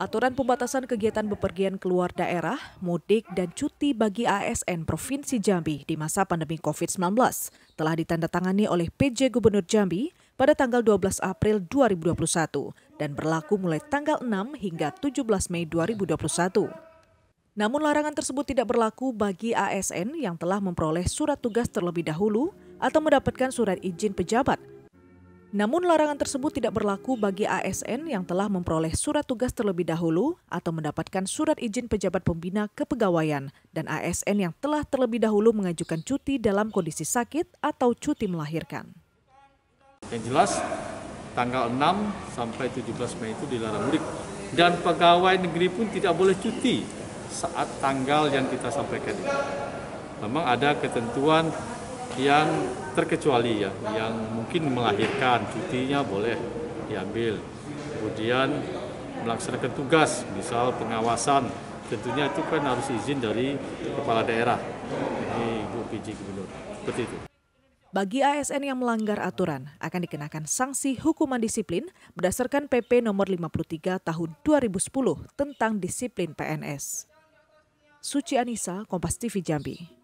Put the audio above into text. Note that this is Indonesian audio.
Aturan pembatasan kegiatan bepergian keluar daerah, mudik, dan cuti bagi ASN Provinsi Jambi di masa pandemi COVID-19 telah ditandatangani oleh PJ Gubernur Jambi pada tanggal 12 April 2021 dan berlaku mulai tanggal 6 hingga 17 Mei 2021. Namun larangan tersebut tidak berlaku bagi ASN yang telah memperoleh surat tugas terlebih dahulu atau mendapatkan surat izin pejabat namun larangan tersebut tidak berlaku bagi ASN yang telah memperoleh surat tugas terlebih dahulu atau mendapatkan surat izin pejabat pembina kepegawaian dan ASN yang telah terlebih dahulu mengajukan cuti dalam kondisi sakit atau cuti melahirkan. Yang jelas tanggal 6 sampai 17 Mei itu dilarang mudik dan pegawai negeri pun tidak boleh cuti saat tanggal yang kita sampaikan Memang ada ketentuan yang terkecuali ya, yang mungkin melahirkan cutinya boleh diambil. Kemudian melaksanakan tugas, misal pengawasan, tentunya itu kan harus izin dari kepala daerah. Ini Bu PJ Gubernur. Seperti itu. Bagi ASN yang melanggar aturan akan dikenakan sanksi hukuman disiplin berdasarkan PP nomor 53 tahun 2010 tentang disiplin PNS. Suci Anissa, Kompas TV Jambi.